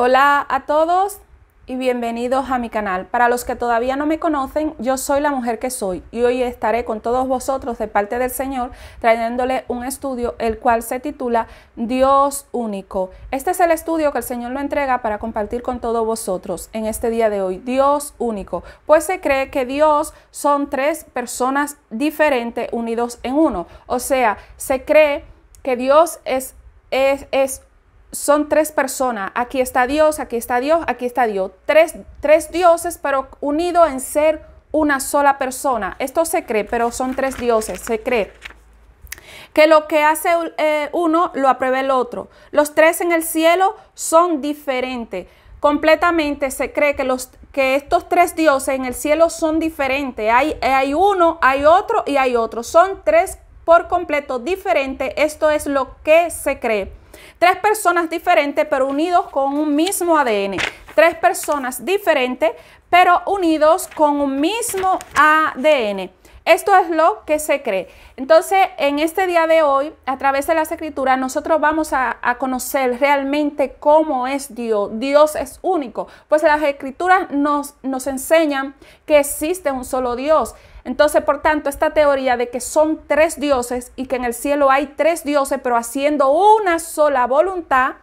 Hola a todos y bienvenidos a mi canal. Para los que todavía no me conocen, yo soy la mujer que soy y hoy estaré con todos vosotros de parte del Señor trayéndole un estudio el cual se titula Dios único. Este es el estudio que el Señor me entrega para compartir con todos vosotros en este día de hoy. Dios único. Pues se cree que Dios son tres personas diferentes unidos en uno. O sea, se cree que Dios es, es, es son tres personas. Aquí está Dios, aquí está Dios, aquí está Dios. Tres, tres dioses, pero unidos en ser una sola persona. Esto se cree, pero son tres dioses, se cree. Que lo que hace eh, uno lo aprueba el otro. Los tres en el cielo son diferentes. Completamente se cree que, los, que estos tres dioses en el cielo son diferentes. Hay, hay uno, hay otro y hay otro. Son tres por completo diferentes. Esto es lo que se cree. Tres personas diferentes pero unidos con un mismo ADN. Tres personas diferentes pero unidos con un mismo ADN. Esto es lo que se cree. Entonces, en este día de hoy, a través de las escrituras, nosotros vamos a, conocer realmente cómo es Dios. Dios es único. Pues las escrituras nos, nos enseñan que existe un solo Dios. Entonces, por tanto, esta teoría de que son tres dioses y que en el cielo hay tres dioses, pero haciendo una sola voluntad,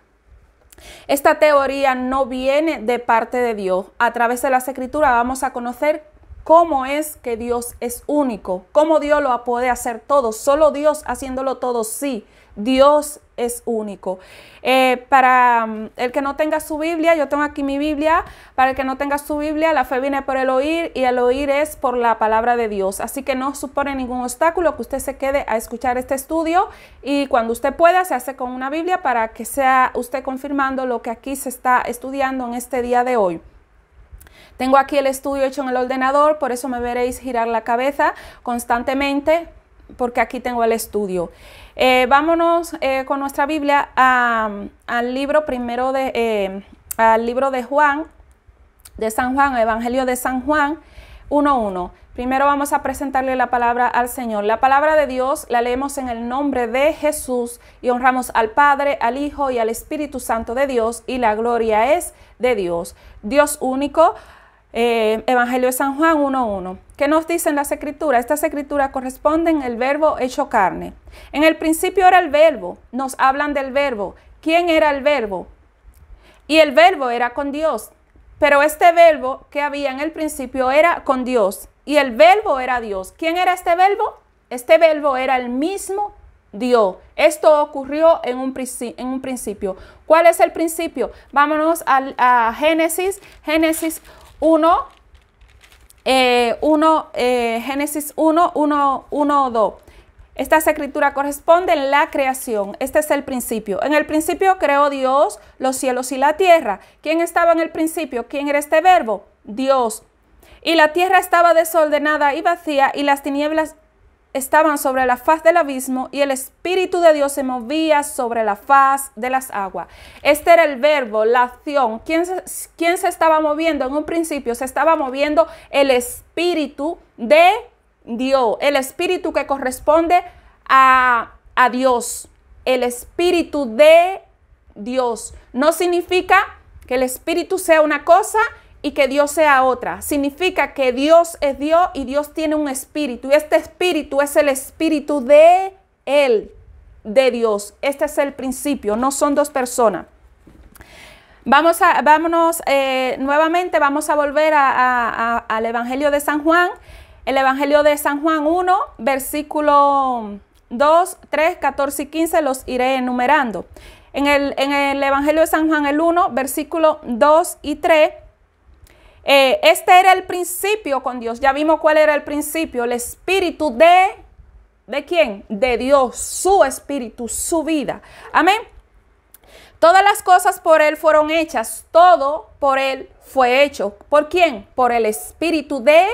esta teoría no viene de parte de Dios. A través de las escrituras vamos a conocer cómo es que Dios es único, cómo Dios lo puede hacer todo, solo Dios haciéndolo todo, sí, Dios es único. Eh, para mm, el que no tenga su Biblia, yo tengo aquí mi Biblia, para el que no tenga su Biblia, la fe viene por el oír y el oír es por la palabra de Dios. Así que no supone ningún obstáculo que usted se quede a escuchar este estudio y cuando usted pueda se hace con una Biblia para que sea usted confirmando lo que aquí se está estudiando en este día de hoy. Tengo aquí el estudio hecho en el ordenador, por eso me veréis girar la cabeza constantemente porque aquí tengo el estudio. Eh, vámonos eh, con nuestra Biblia al libro primero de eh, al libro de Juan, de San Juan, Evangelio de San Juan 1.1. Primero vamos a presentarle la palabra al Señor. La palabra de Dios la leemos en el nombre de Jesús y honramos al Padre, al Hijo y al Espíritu Santo de Dios y la gloria es de Dios. Dios único, eh, Evangelio de San Juan 1.1. ¿Qué nos dicen las escrituras? Estas escrituras corresponden al verbo hecho carne. En el principio era el verbo, nos hablan del verbo. ¿Quién era el verbo? Y el verbo era con Dios. Pero este verbo que había en el principio era con Dios. Y el verbo era Dios. ¿Quién era este verbo? Este verbo era el mismo Dios. Esto ocurrió en un, en un principio. ¿Cuál es el principio? Vámonos al Génesis. Génesis, Génesis 1, 1 eh, eh, Génesis 1, 1, 1, 2. Esta escritura corresponde en la creación. Este es el principio. En el principio creó Dios los cielos y la tierra. ¿Quién estaba en el principio? ¿Quién era este verbo? Dios. Y la tierra estaba desordenada y vacía y las tinieblas estaban sobre la faz del abismo y el Espíritu de Dios se movía sobre la faz de las aguas. Este era el verbo, la acción. ¿Quién se, estaba moviendo? En un principio se estaba moviendo el Espíritu de Dios, el Espíritu que corresponde a, a Dios, el Espíritu de Dios. No significa que el Espíritu sea una cosa y que Dios sea otra. Significa que Dios es Dios y Dios tiene un espíritu. Y este espíritu es el espíritu de Él, de Dios. Este es el principio, no son dos personas. Vamos a, vámonos eh, nuevamente, vamos a volver al Evangelio de San Juan. El Evangelio de San Juan 1, versículo 2, 3, 14 y 15 los iré enumerando. En el, en el Evangelio de San Juan el 1, versículo 2 y 3 eh, este era el principio con Dios. Ya vimos cuál era el principio. El espíritu de... ¿De quién? De Dios, su espíritu, su vida. Amén. Todas las cosas por Él fueron hechas, todo por Él fue hecho. ¿Por quién? Por el Espíritu de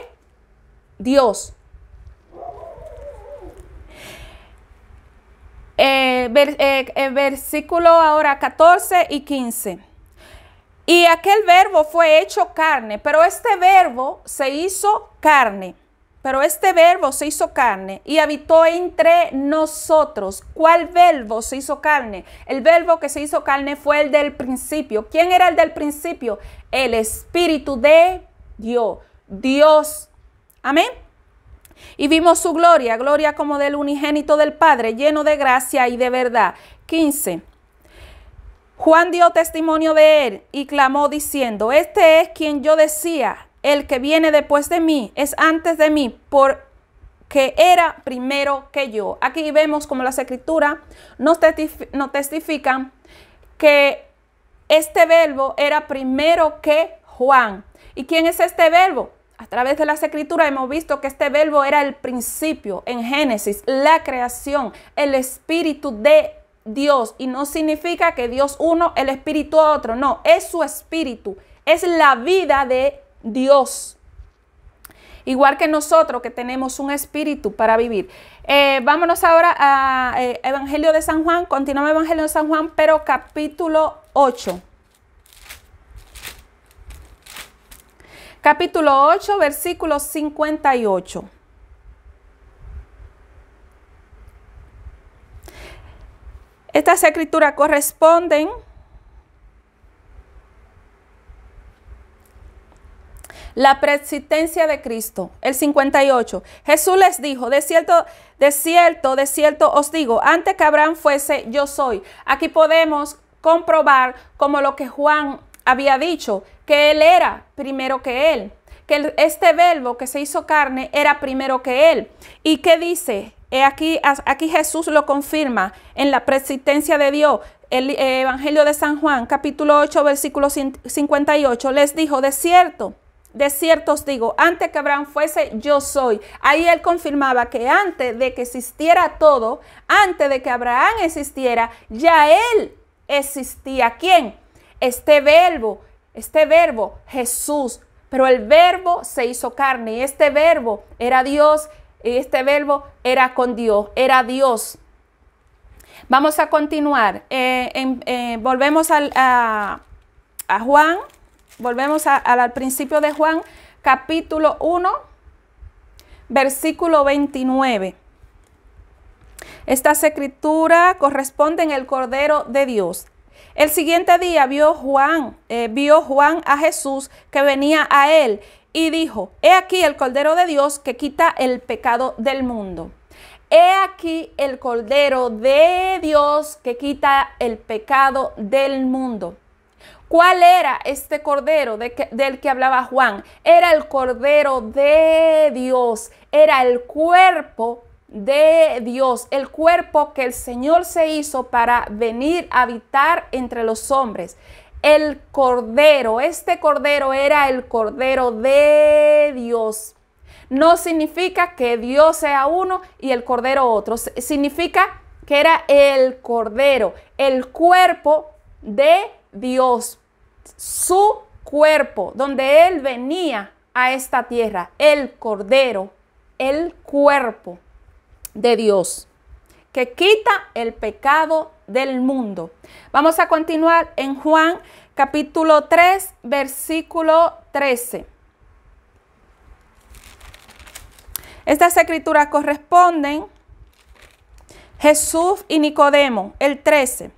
Dios. Eh, eh, versículo ahora 14 y 15. Y aquel verbo fue hecho carne, pero este verbo se hizo carne. Pero este verbo se hizo carne y habitó entre nosotros. ¿Cuál verbo se hizo carne? El verbo que se hizo carne fue el del principio. ¿Quién era el del principio? El Espíritu de Dios. Dios. Amén. Y vimos su gloria, gloria como del unigénito del Padre, lleno de gracia y de verdad. 15. Juan dio testimonio de él y clamó diciendo, este es quien yo decía, el que viene después de mí es antes de mí, porque era primero que yo. Aquí vemos como las escrituras nos, testifican que este verbo era primero que Juan. ¿Y quién es este verbo? A través de las escrituras hemos visto que este verbo era el principio en Génesis, la creación, el espíritu de Dios y no significa que Dios uno, el espíritu otro, no, es su espíritu, es la vida de Dios. Igual que nosotros que tenemos un espíritu para vivir. Eh, vámonos ahora a eh, Evangelio de San Juan, continuamos Evangelio de San Juan, pero capítulo 8. Capítulo 8, versículo 58. Estas escrituras corresponden la presidencia de Cristo. El 58. Jesús les dijo, de cierto, de cierto, de cierto os digo, antes que Abraham fuese, yo soy. Aquí podemos comprobar como lo que Juan había dicho, que él era primero que él, que este verbo que se hizo carne era primero que él. ¿Y qué dice? Aquí, aquí Jesús lo confirma en la presidencia de Dios. El eh, Evangelio de San Juan, capítulo 8, versículo 58, les dijo, de cierto, de cierto os digo, antes que Abraham fuese, yo soy. Ahí él confirmaba que antes de que existiera todo, antes de que Abraham existiera, ya él existía. ¿Quién? Este verbo, este verbo, Jesús. Pero el verbo se hizo carne y este verbo era Dios este verbo era con Dios, era Dios. Vamos a continuar. Eh, eh, volvemos al, a, Juan, volvemos al, principio de Juan, capítulo 1, versículo 29. Estas escrituras corresponden el Cordero de Dios. El siguiente día vio Juan, eh, vio Juan a Jesús que venía a él y dijo, he aquí el Cordero de Dios que quita el pecado del mundo. He aquí el Cordero de Dios que quita el pecado del mundo. ¿Cuál era este cordero del que hablaba Juan? Era el cordero de Dios, era el cuerpo de Dios, el cuerpo que el Señor se hizo para venir a habitar entre los hombres el cordero. Este cordero era el cordero de Dios. No significa que Dios sea uno y el cordero otro. Significa que era el cordero, el cuerpo de Dios, su cuerpo, donde Él venía a esta tierra, el cordero, el cuerpo de Dios, que quita el pecado del mundo. Vamos a continuar en Juan capítulo 3, versículo 13. Estas escrituras corresponden Jesús y Nicodemo, el 13.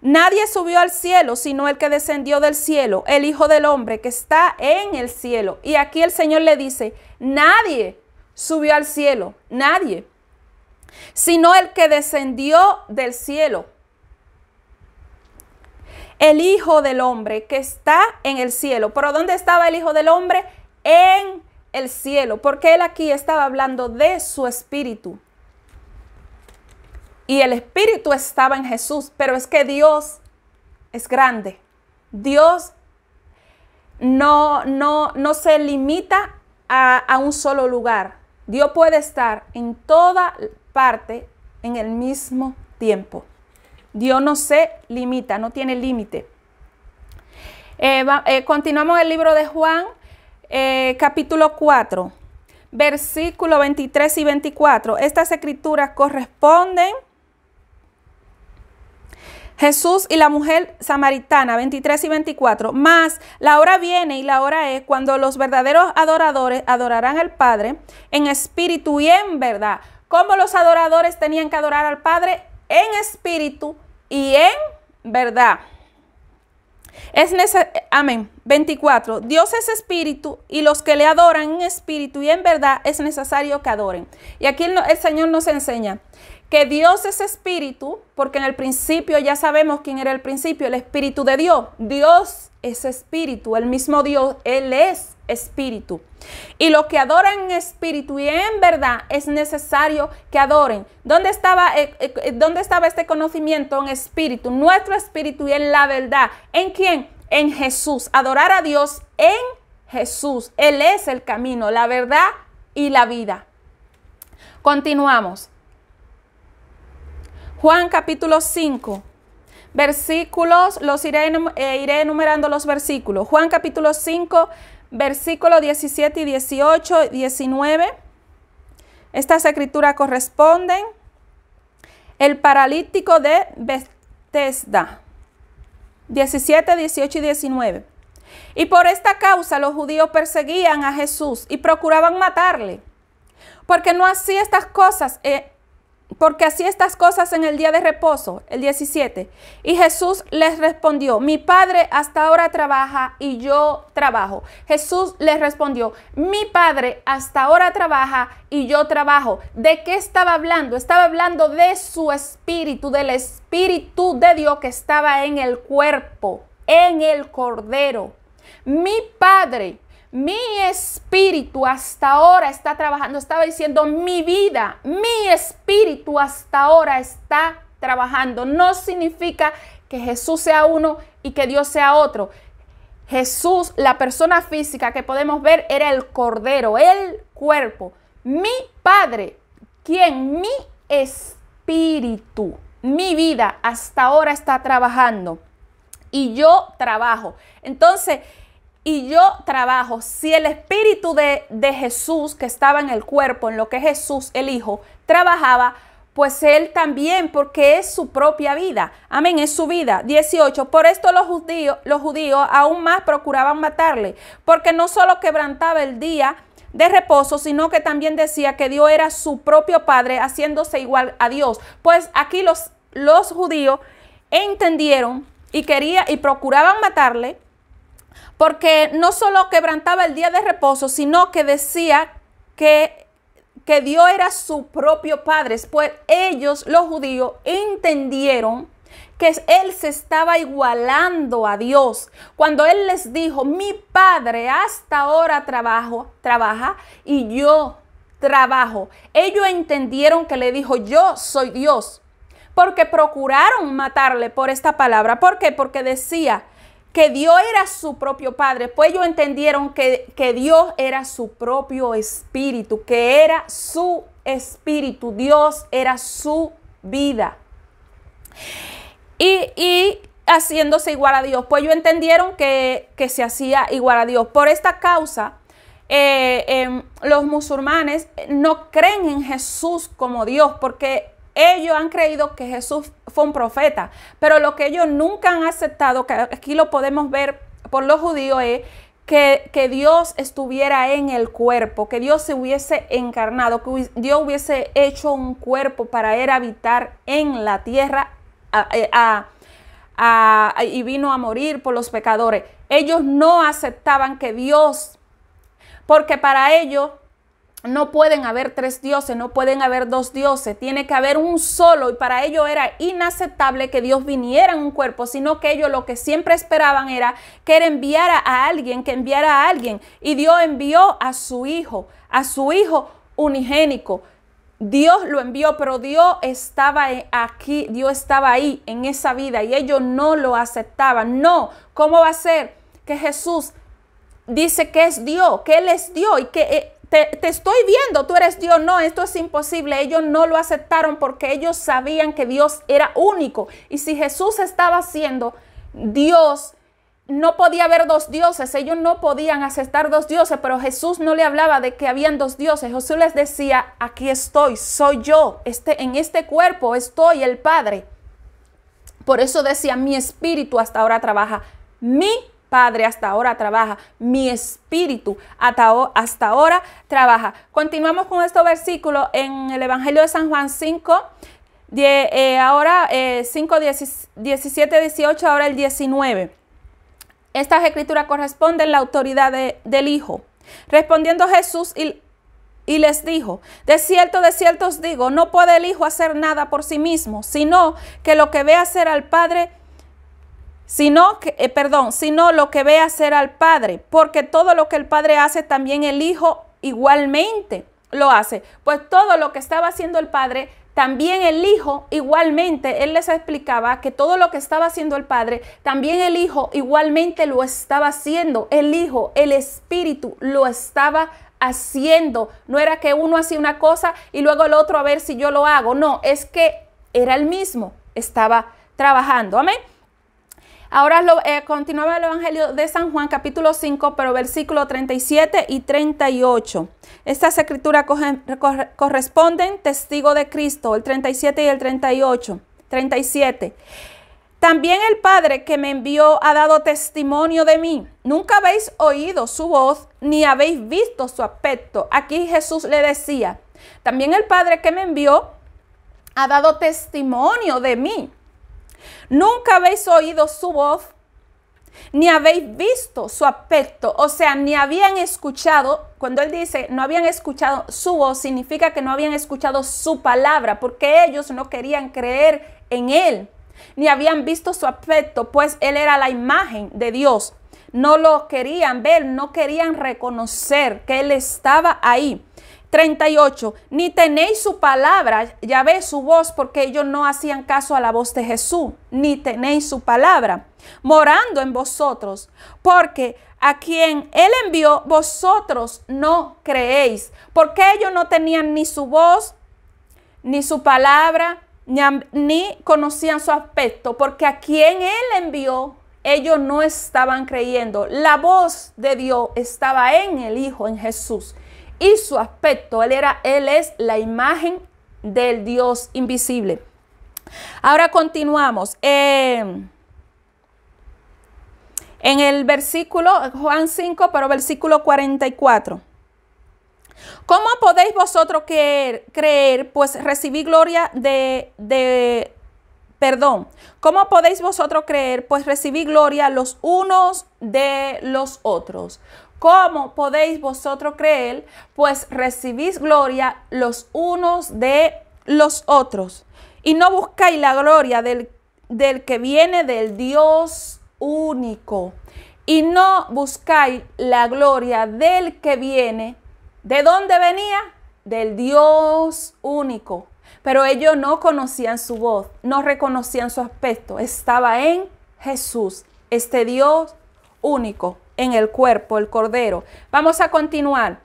Nadie subió al cielo sino el que descendió del cielo, el Hijo del Hombre que está en el cielo. Y aquí el Señor le dice, nadie subió al cielo, nadie, sino el que descendió del cielo, el Hijo del Hombre que está en el cielo. ¿Pero dónde estaba el Hijo del Hombre? En el cielo, porque él aquí estaba hablando de su espíritu. Y el espíritu estaba en Jesús, pero es que Dios es grande. Dios no, se limita a, a un solo lugar. Dios puede estar en toda parte en el mismo tiempo. Dios no se limita, no tiene límite. Eh, eh, continuamos el libro de Juan, eh, capítulo 4, versículos 23 y 24. Estas escrituras corresponden. Jesús y la mujer samaritana, 23 y 24. Más, la hora viene y la hora es cuando los verdaderos adoradores adorarán al Padre en espíritu y en verdad. ¿Cómo los adoradores tenían que adorar al Padre en espíritu y en verdad. Es Amén. 24. Dios es espíritu y los que le adoran en espíritu y en verdad es necesario que adoren. Y aquí el Señor nos enseña que Dios es espíritu, porque en el principio ya sabemos quién era el principio, el espíritu de Dios. Dios es espíritu, el mismo Dios, Él es espíritu. Y los que adoran en espíritu y en verdad es necesario que adoren. ¿Dónde estaba, eh, eh, eh, ¿Dónde estaba este conocimiento en espíritu? Nuestro espíritu y en la verdad. ¿En quién? En Jesús. Adorar a Dios en Jesús. Él es el camino, la verdad y la vida. Continuamos. Juan capítulo 5. Versículos, los iré, eh, iré enumerando los versículos. Juan capítulo 5, versículos 17 y 18, 19. Estas escrituras corresponden. El paralítico de Bethesda. 17, 18 y 19. Y por esta causa los judíos perseguían a Jesús y procuraban matarle, porque no hacía estas cosas eh, porque así estas cosas en el día de reposo, el 17. Y Jesús les respondió, mi padre hasta ahora trabaja y yo trabajo. Jesús les respondió, mi padre hasta ahora trabaja y yo trabajo. ¿De qué estaba hablando? Estaba hablando de su espíritu, del espíritu de Dios que estaba en el cuerpo, en el cordero. Mi padre mi espíritu hasta ahora está trabajando, estaba diciendo mi vida, mi espíritu hasta ahora está trabajando. No significa que Jesús sea uno y que Dios sea otro. Jesús, la persona física que podemos ver, era el cordero, el cuerpo. Mi Padre, quien mi espíritu, mi vida hasta ahora está trabajando. Y yo trabajo. Entonces, y yo trabajo, si el espíritu de, de, Jesús que estaba en el cuerpo, en lo que Jesús el Hijo trabajaba, pues él también, porque es su propia vida. Amén, es su vida. 18. Por esto los judíos, los judíos aún más procuraban matarle, porque no solo quebrantaba el día de reposo, sino que también decía que Dios era su propio Padre, haciéndose igual a Dios. Pues aquí los, los judíos entendieron y quería y procuraban matarle porque no solo quebrantaba el día de reposo, sino que decía que, que Dios era su propio Padre. Pues ellos, los judíos, entendieron que él se estaba igualando a Dios. Cuando él les dijo, mi padre hasta ahora trabajo, trabaja y yo trabajo. Ellos entendieron que le dijo, yo soy Dios. Porque procuraron matarle por esta palabra. ¿Por qué? Porque decía, que Dios era su propio Padre, pues ellos entendieron que, Dios era su propio espíritu, que era su espíritu, Dios era su vida. Y, y haciéndose igual a Dios, pues ellos entendieron que, que se hacía igual a Dios. Por esta causa, eh, em, los musulmanes no creen en Jesús como Dios, porque ellos han creído que Jesús fue un profeta, pero lo que ellos nunca han aceptado, que aquí lo podemos ver por los judíos, es que, Dios estuviera en el cuerpo, que Dios se hubiese encarnado, que Dios hubiese hecho un cuerpo para él habitar en la tierra eh, y vino a morir por los pecadores. Ellos no aceptaban que Dios, porque para ellos no pueden haber tres dioses, no pueden haber dos dioses, tiene que haber un solo y para ello era inaceptable que Dios viniera en un cuerpo, sino que ellos lo que siempre esperaban era que él enviara a alguien, que enviara a alguien y Dios envió a su hijo, a su hijo unigénico. Dios lo envió, pero Dios estaba aquí, Dios estaba ahí en esa vida y ellos no lo aceptaban. No, ¿cómo va a ser que Jesús dice que es Dios, que Él es Dios y que eh, te, estoy viendo, tú eres Dios. No, esto es imposible. Ellos no lo aceptaron porque ellos sabían que Dios era único. Y si Jesús estaba siendo Dios, no podía haber dos dioses. Ellos no podían aceptar dos dioses, pero Jesús no le hablaba de que habían dos dioses. Jesús les decía, aquí estoy, soy yo, este, en este cuerpo estoy el Padre. Por eso decía, mi espíritu hasta ahora trabaja. Mi Padre hasta ahora trabaja, mi espíritu hasta, hasta ahora trabaja. Continuamos con estos versículos en el Evangelio de San Juan 5, eh, ahora 5, 10, 17, 18, ahora el 19. Estas escrituras corresponden a la autoridad del Hijo. Respondiendo Jesús y, y les dijo, de cierto, de cierto os digo, no puede el Hijo hacer nada por sí mismo, sino que lo que ve hacer al Padre, sino que, eh, perdón, sino lo que ve hacer al Padre, porque todo lo que el Padre hace también el Hijo igualmente lo hace. Pues todo lo que estaba haciendo el Padre, también el Hijo igualmente, él les explicaba que todo lo que estaba haciendo el Padre, también el Hijo igualmente lo estaba haciendo. El Hijo, el Espíritu lo estaba haciendo. No era que uno hacía una cosa y luego el otro a ver si yo lo hago. No, es que era el mismo, estaba trabajando. Amén. Ahora lo, eh, continuaba el Evangelio de San Juan, capítulo 5, pero versículo 37 y 38. Estas escrituras corresponden testigo de Cristo, el 37 y el 38. 37. También el Padre que me envió ha dado testimonio de mí. Nunca habéis oído su voz ni habéis visto su aspecto. Aquí Jesús le decía, también el Padre que me envió ha dado testimonio de mí. Nunca habéis oído su voz, ni habéis visto su aspecto, o sea, ni habían escuchado, cuando él dice no habían escuchado su voz, significa que no habían escuchado su palabra, porque ellos no querían creer en él, ni habían visto su aspecto, pues él era la imagen de Dios. No lo querían ver, no querían reconocer que él estaba ahí. 38, ni tenéis su palabra, ya ve su voz, porque ellos no hacían caso a la voz de Jesús, ni tenéis su palabra, morando en vosotros, porque a quien él envió vosotros no creéis, porque ellos no tenían ni su voz, ni su palabra, ni, ni conocían su aspecto, porque a quien él envió ellos no estaban creyendo. La voz de Dios estaba en el Hijo, en Jesús y su aspecto. Él era, él es la imagen del Dios invisible. Ahora continuamos. Eh, en el versículo, Juan 5, pero versículo 44. ¿Cómo podéis vosotros creer, creer pues recibí gloria de, de, perdón, cómo podéis vosotros creer, pues recibí gloria los unos de los otros? ¿Cómo podéis vosotros creer? Pues recibís gloria los unos de los otros. Y no buscáis la gloria del, del que viene del Dios único. Y no buscáis la gloria del que viene. ¿De dónde venía? Del Dios único. Pero ellos no conocían su voz, no reconocían su aspecto. Estaba en Jesús, este Dios único en el cuerpo, el cordero. Vamos a continuar.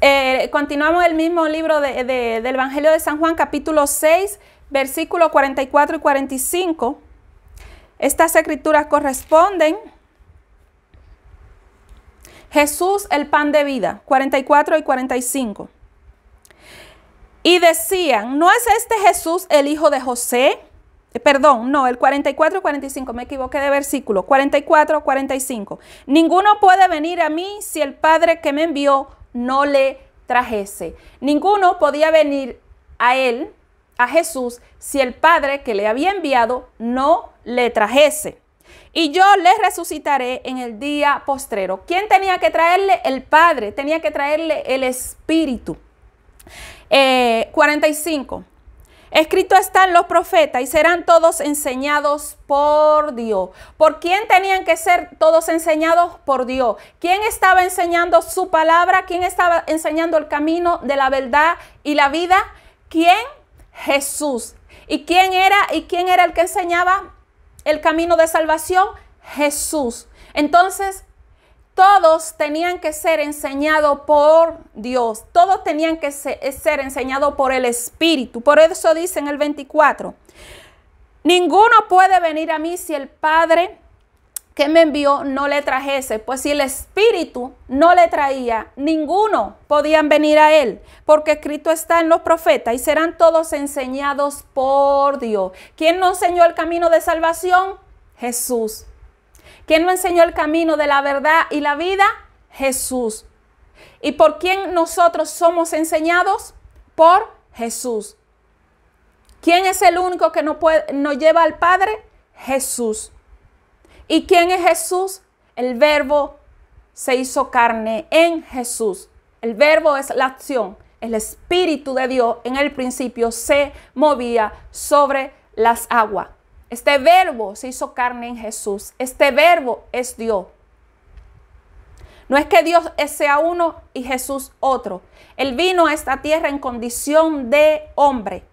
Eh, continuamos el mismo libro del Evangelio de San Juan, capítulo 6, versículos 44 y 45. Estas escrituras corresponden. Jesús, el pan de vida, 44 y 45. Y decían, ¿no es este Jesús el hijo de José? Eh, perdón, no, el 44 45, me equivoqué de versículo, 44 45. Ninguno puede venir a mí si el Padre que me envió no le trajese. Ninguno podía venir a él, a Jesús, si el Padre que le había enviado no le trajese. Y yo le resucitaré en el día postrero. ¿Quién tenía que traerle? El Padre, tenía que traerle el Espíritu. 45. Eh, Escrito están los profetas y serán todos enseñados por Dios. ¿Por quién tenían que ser todos enseñados? Por Dios. ¿Quién estaba enseñando su palabra? ¿Quién estaba enseñando el camino de la verdad y la vida? ¿Quién? Jesús. ¿Y quién era? ¿Y quién era el que enseñaba el camino de salvación? Jesús. Entonces, todos tenían que ser enseñados por Dios, todos tenían que eh, ser, enseñados por el Espíritu. Por eso dice en el 24, ninguno puede venir a mí si el Padre que me envió no le trajese, pues si el Espíritu no le traía, ninguno podían venir a él, porque escrito está en los profetas y serán todos enseñados por Dios. ¿Quién nos enseñó el camino de salvación? Jesús. ¿Quién nos enseñó el camino de la verdad y la vida? Jesús. ¿Y por quién nosotros somos enseñados? Por Jesús. ¿Quién es el único que nos, nos lleva al Padre? Jesús. ¿Y quién es Jesús? El verbo se hizo carne en Jesús. El verbo es la acción. El Espíritu de Dios en el principio se movía sobre las aguas. Este verbo se hizo carne en Jesús. Este verbo es Dios. No es que Dios sea uno y Jesús otro. Él vino a esta tierra en condición de hombre.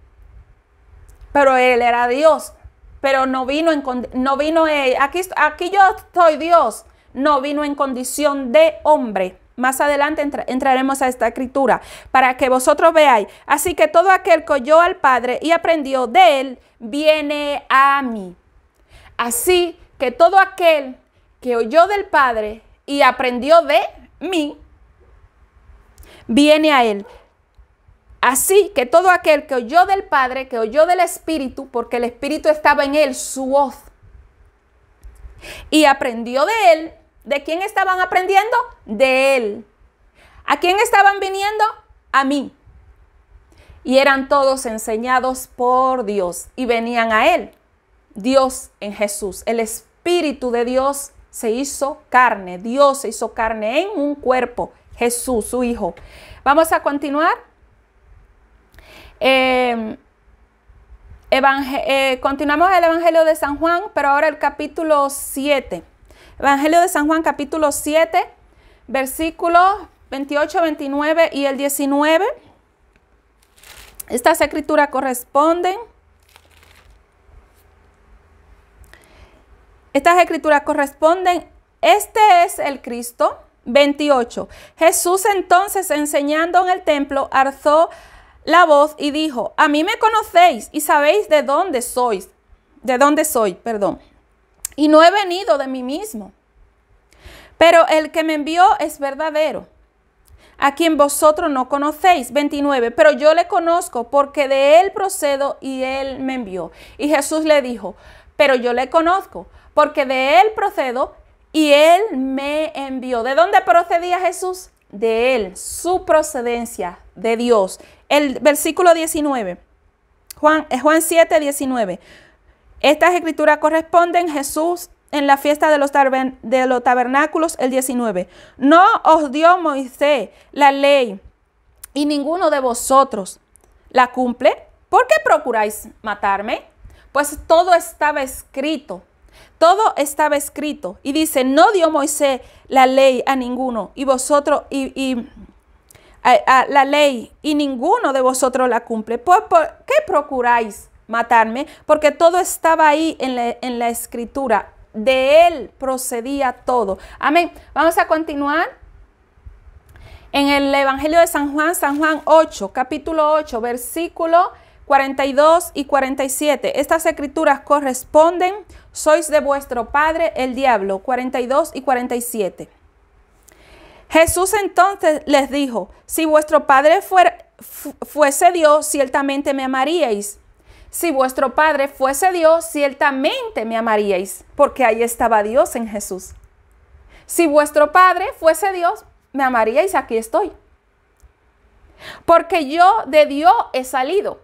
Pero Él era Dios. Pero no vino en no vino, eh, aquí, aquí yo estoy Dios. No vino en condición de hombre. Más adelante entraremos a esta escritura para que vosotros veáis. Así que todo aquel que oyó al Padre y aprendió de él, viene a mí. Así que todo aquel que oyó del Padre y aprendió de mí, viene a él. Así que todo aquel que oyó del Padre, que oyó del Espíritu, porque el Espíritu estaba en él, su voz, y aprendió de él, ¿De quién estaban aprendiendo? De él. ¿A quién estaban viniendo? A mí. Y eran todos enseñados por Dios y venían a él. Dios en Jesús, el Espíritu de Dios se hizo carne, Dios se hizo carne en un cuerpo, Jesús, su Hijo. Vamos a continuar. Em, eh, continuamos el Evangelio de San Juan, pero ahora el capítulo 7. Evangelio de San Juan capítulo 7, versículos 28, 29 y el 19. Estas escrituras corresponden. Estas escrituras corresponden. Este es el Cristo. 28. Jesús entonces enseñando en el templo arzó la voz y dijo, a mí me conocéis y sabéis de dónde sois, de dónde soy, perdón y no he venido de mí mismo. Pero el que me envió es verdadero, a quien vosotros no conocéis. 29. Pero yo le conozco porque de él procedo y él me envió. Y Jesús le dijo, pero yo le conozco porque de él procedo y él me envió. ¿De dónde procedía Jesús? De él, su procedencia, de Dios. El versículo 19. Juan, eh, Juan 7, 19. Estas escrituras corresponden Jesús en la fiesta de los, tabernáculos el 19. No os dio Moisés la ley y ninguno de vosotros la cumple. ¿Por qué procuráis matarme? Pues todo estaba escrito. Todo estaba escrito. Y dice, no dio Moisés la ley a ninguno y vosotros y, a, la ley y ninguno de vosotros la cumple. Pues, por qué procuráis matarme, porque todo estaba ahí en la, escritura. De él procedía todo. Amén. Vamos a continuar. En el Evangelio de San Juan, San Juan 8, capítulo 8, versículo 42 y 47. Estas escrituras corresponden, sois de vuestro padre el diablo, 42 y 47. Jesús entonces les dijo, si vuestro padre fuese Dios, ciertamente me amaríais si vuestro Padre fuese Dios, ciertamente me amaríais, porque ahí estaba Dios en Jesús. Si vuestro Padre fuese Dios, me amaríais, aquí estoy. Porque yo de Dios he salido,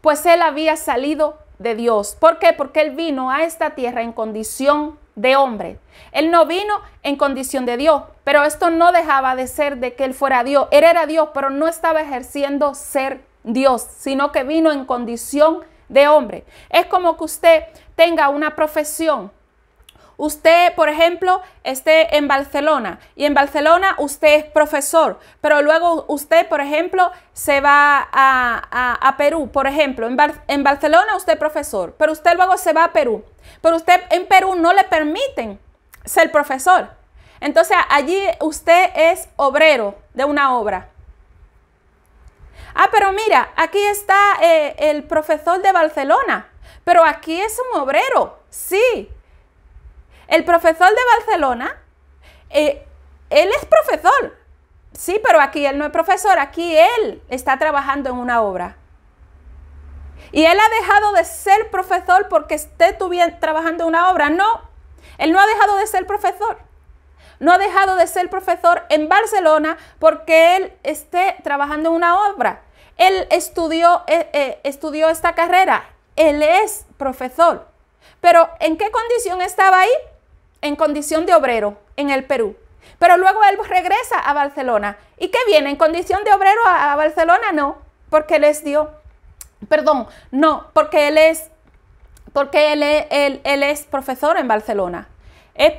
pues él había salido de Dios. ¿Por qué? Porque él vino a esta tierra en condición de hombre. Él no vino en condición de Dios, pero esto no dejaba de ser de que él fuera Dios. Él era Dios, pero no estaba ejerciendo ser Dios, sino que vino en condición de hombre. Es como que usted tenga una profesión. Usted, por ejemplo, esté en Barcelona y en Barcelona usted es profesor, pero luego usted, por ejemplo, se va a, Perú, por ejemplo, en, en Barcelona usted es profesor, pero usted luego se va a Perú, pero usted en Perú no le permiten ser profesor. Entonces allí usted es obrero de una obra. Ah, pero mira, aquí está eh, el profesor de Barcelona, pero aquí es un obrero, sí. El profesor de Barcelona, eh, él es profesor, sí, pero aquí él no es profesor, aquí él está trabajando en una obra. Y él ha dejado de ser profesor porque esté trabajando en una obra, no. Él no ha dejado de ser profesor no ha dejado de ser profesor en Barcelona porque él esté trabajando en una obra. Él estudió, eh, eh, estudió esta carrera, él es profesor. Pero ¿en qué condición estaba ahí? En condición de obrero, en el Perú. Pero luego él regresa a Barcelona. ¿Y qué viene? ¿En condición de obrero a, Barcelona? No, porque les dio Perdón, no, porque él es, porque él es profesor en Barcelona. Es,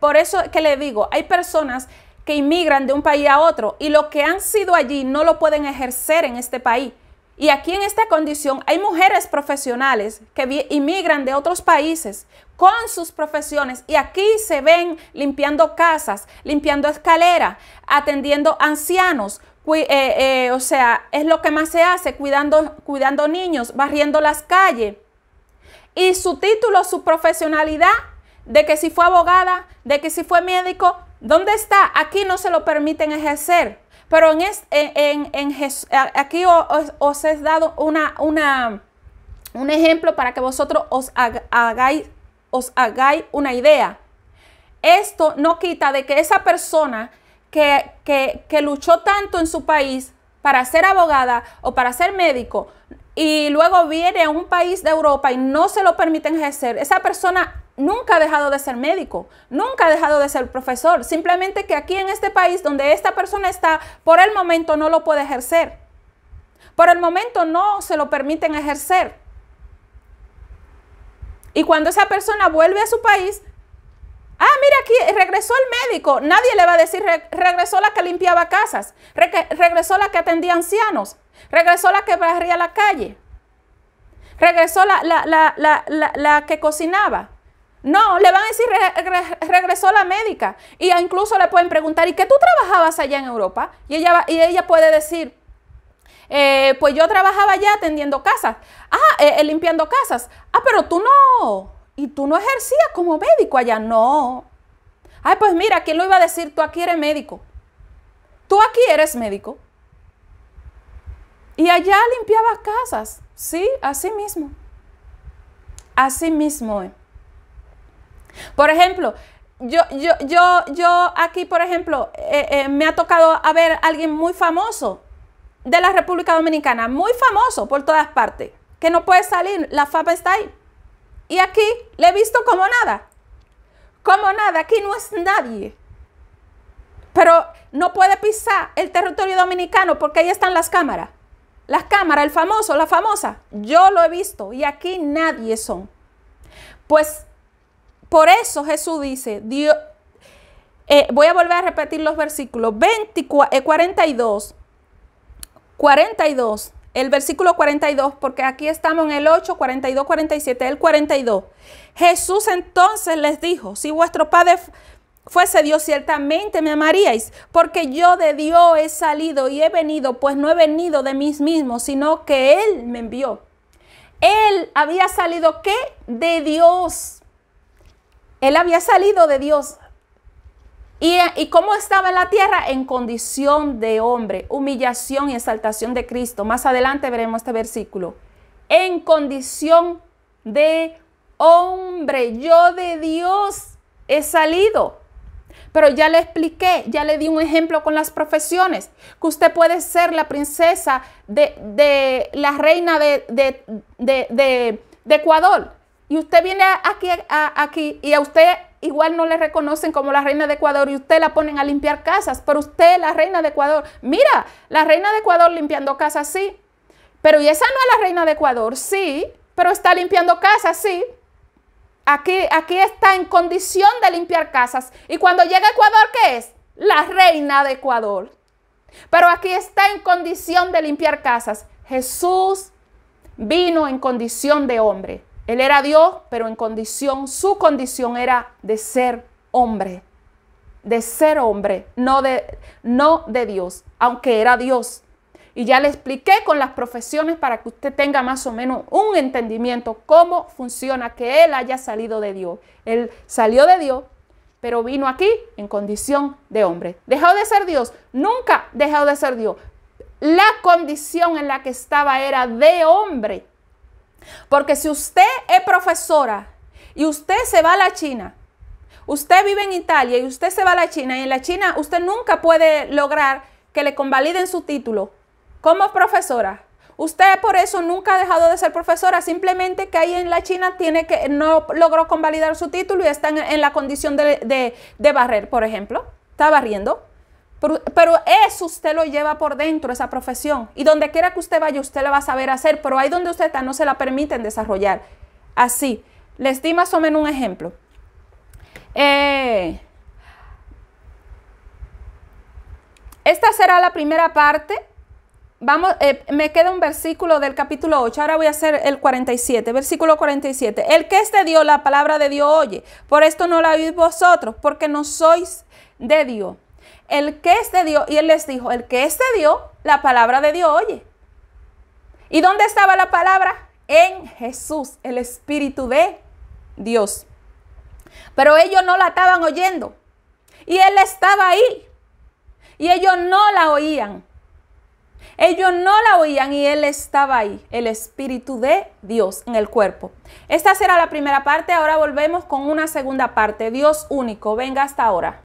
por eso que le digo, hay personas que inmigran de un país a otro y lo que han sido allí no lo pueden ejercer en este país. Y aquí en esta condición hay mujeres profesionales que inmigran de otros países con sus profesiones y aquí se ven limpiando casas, limpiando escaleras, atendiendo ancianos, eh, eh, o sea, es lo que más se hace, cuidando, cuidando niños, barriendo las calles. Y su título, su profesionalidad de que si fue abogada, de que si fue médico, ¿dónde está? Aquí no se lo permiten ejercer. Pero en, en, en, aquí os, he dado una, una, un ejemplo para que vosotros os, hagáis, os hagáis una idea. Esto no quita de que esa persona que, que, que luchó tanto en su país para ser abogada o para ser médico, y luego viene a un país de Europa y no se lo permiten ejercer, esa persona nunca ha dejado de ser médico, nunca ha dejado de ser profesor, simplemente que aquí en este país donde esta persona está, por el momento no lo puede ejercer. Por el momento no se lo permiten ejercer. Y cuando esa persona vuelve a su país, ah, mira aquí, regresó el médico. Nadie le va a decir, regresó la que limpiaba casas, regresó la que atendía ancianos, Regresó la que barría la calle. Regresó la, que cocinaba. No, le van a decir regresó la médica. Y incluso le pueden preguntar, ¿y qué tú trabajabas allá en Europa? Y ella, y ella puede decir, eh, pues yo trabajaba allá atendiendo casas. Ah, eh, eh, limpiando casas. Ah, pero tú no. Y tú no ejercías como médico allá. No. Ay, pues mira, ¿quién lo iba a decir? Tú aquí eres médico. Tú aquí eres médico. Y allá limpiaba casas, sí, así mismo. Así mismo. Por ejemplo, yo, yo, yo, yo aquí, por ejemplo, eh, eh, me ha tocado a ver a alguien muy famoso de la República Dominicana, muy famoso por todas partes, que no puede salir, la fama está ahí. Y aquí le he visto como nada, como nada, aquí no es nadie. Pero no puede pisar el territorio dominicano porque ahí están las cámaras. Las cámaras, el famoso, la famosa, yo lo he visto y aquí nadie son. Pues por eso Jesús dice, eh, voy a volver a repetir los versículos, 24, 42, 42, el versículo 42, porque aquí estamos en el 8, 42, 47, el 42. Jesús entonces les dijo, si vuestro padre fuese Dios, ciertamente me amaríais, porque yo de Dios he salido y he venido, pues no he venido de mí mismo, sino que Él me envió. Él había salido qué? De Dios. Él había salido de Dios. ¿Y, ¿Y cómo estaba en la tierra? En condición de hombre, humillación y exaltación de Cristo. Más adelante veremos este versículo. En condición de hombre, yo de Dios he salido. Pero ya le expliqué, ya le di un ejemplo con las profesiones, que usted puede ser la princesa de, la reina de, Ecuador. Y usted viene aquí, aquí y a usted igual no le reconocen como la reina de Ecuador y usted la ponen a limpiar casas, pero usted la reina de Ecuador. Mira, la reina de Ecuador limpiando casas, sí. Pero y esa no es la reina de Ecuador, sí. Pero está limpiando casas, sí. Aquí, aquí está en condición de limpiar casas. Y cuando llega a Ecuador, ¿qué es? La reina de Ecuador. Pero aquí está en condición de limpiar casas. Jesús vino en condición de hombre. Él era Dios, pero en condición, su condición era de ser hombre. De ser hombre, no de, no de Dios, aunque era Dios. Y ya le expliqué con las profesiones para que usted tenga más o menos un entendimiento cómo funciona que él haya salido de Dios. Él salió de Dios, pero vino aquí en condición de hombre. Dejó de ser Dios, nunca dejó de ser Dios. La condición en la que estaba era de hombre. Porque si usted es profesora y usted se va a la China, usted vive en Italia y usted se va a la China y en la China usted nunca puede lograr que le convaliden su título como profesora. Usted por eso nunca ha dejado de ser profesora, simplemente que ahí en la China tiene que, no logró convalidar su título y está en, la condición de, barrer, por ejemplo. Está barriendo. Pero, eso usted lo lleva por dentro, esa profesión. Y donde quiera que usted vaya, usted la va a saber hacer, pero ahí donde usted está no se la permiten desarrollar. Así, les di más o menos un ejemplo. Eh, esta será la primera parte Vamos, eh, me queda un versículo del capítulo 8, ahora voy a hacer el 47, versículo 47. El que es dio la palabra de Dios oye, por esto no la oís vosotros, porque no sois de Dios. El que es dio y él les dijo, el que es dio la palabra de Dios oye. ¿Y dónde estaba la palabra? En Jesús, el Espíritu de Dios. Pero ellos no la estaban oyendo. Y él estaba ahí. Y ellos no la oían. Ellos no la oían y él estaba ahí, el Espíritu de Dios en el cuerpo. Esta será la primera parte, ahora volvemos con una segunda parte. Dios único, venga hasta ahora.